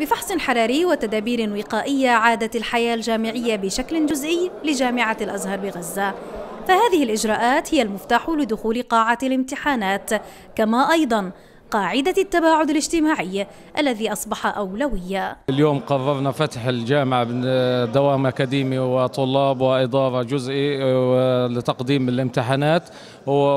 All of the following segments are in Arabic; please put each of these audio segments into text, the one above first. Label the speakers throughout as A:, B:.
A: بفحص حراري وتدابير وقائية عادت الحياة الجامعية بشكل جزئي لجامعة الأزهر بغزة فهذه الإجراءات هي المفتاح لدخول قاعة الامتحانات كما أيضا قاعدة التباعد الاجتماعي الذي أصبح أولوية
B: اليوم قررنا فتح الجامعة دوام أكاديمي وطلاب وإدارة جزئي آه، لتقديم الامتحانات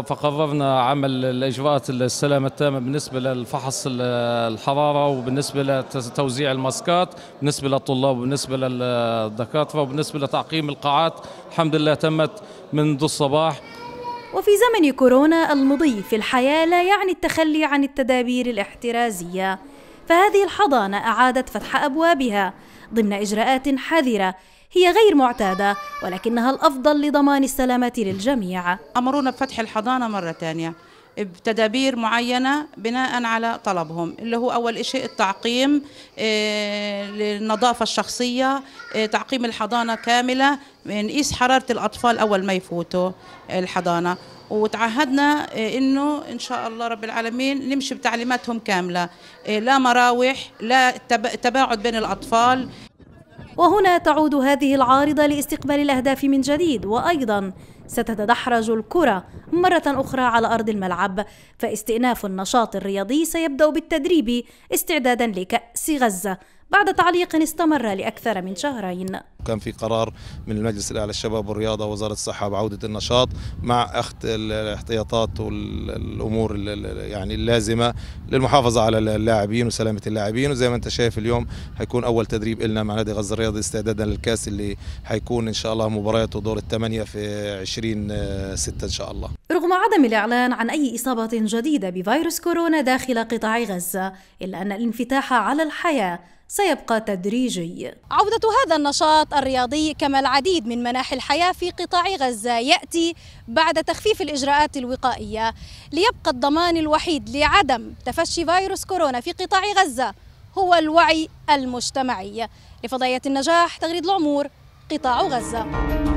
B: فقررنا عمل الإجراءات السلامة التامة بالنسبة للفحص الحرارة وبالنسبة لتوزيع الماسكات بالنسبة للطلاب وبالنسبة للدكاترة وبالنسبة لتعقيم القاعات الحمد لله تمت منذ الصباح
A: وفي زمن كورونا المضي في الحياة لا يعني التخلي عن التدابير الاحترازية فهذه الحضانة أعادت فتح أبوابها ضمن إجراءات حذرة هي غير معتادة
C: ولكنها الأفضل لضمان السلامة للجميع أمرونا بفتح الحضانة مرة ثانية بتدابير معينة بناء على طلبهم اللي هو أول شيء التعقيم آه، للنظافة الشخصية آه، تعقيم الحضانة كاملة نقيس حرارة الأطفال أول ما يفوتوا الحضانة وتعهدنا آه، انه ان شاء الله رب العالمين نمشي بتعليماتهم كامله لا مراوح لا تباعد بين الاطفال وهنا تعود هذه العارضه
A: لاستقبال الاهداف من جديد وايضا ستتدحرج الكرة مرة أخرى على أرض الملعب فاستئناف النشاط الرياضي سيبدأ بالتدريب استعدادا لكأس غزة بعد تعليق استمر لأكثر من شهرين
D: كان في قرار من المجلس الأعلى للشباب والرياضة وزارة الصحة بعودة النشاط مع أخذ الاحتياطات والأمور يعني اللازمة للمحافظة على اللاعبين وسلامة اللاعبين وزي ما أنت شايف اليوم هيكون أول تدريب لنا مع نادي غزة الرياضي استعدادا للكاس اللي هيكون إن شاء الله مبارياته دور الثمانية في 20 6 آه، إن شاء الله
A: رغم عدم الإعلان عن أي إصابة جديدة بفيروس كورونا داخل قطاع غزة إلا أن الانفتاح على الحياة سيبقى تدريجي عودة هذا النشاط الرياضي كما العديد من مناحي الحياة في قطاع غزة يأتي بعد تخفيف الإجراءات الوقائية ليبقى الضمان الوحيد لعدم تفشي فيروس كورونا في قطاع غزة هو الوعي المجتمعي لفضائية النجاح تغريد العمور قطاع غزة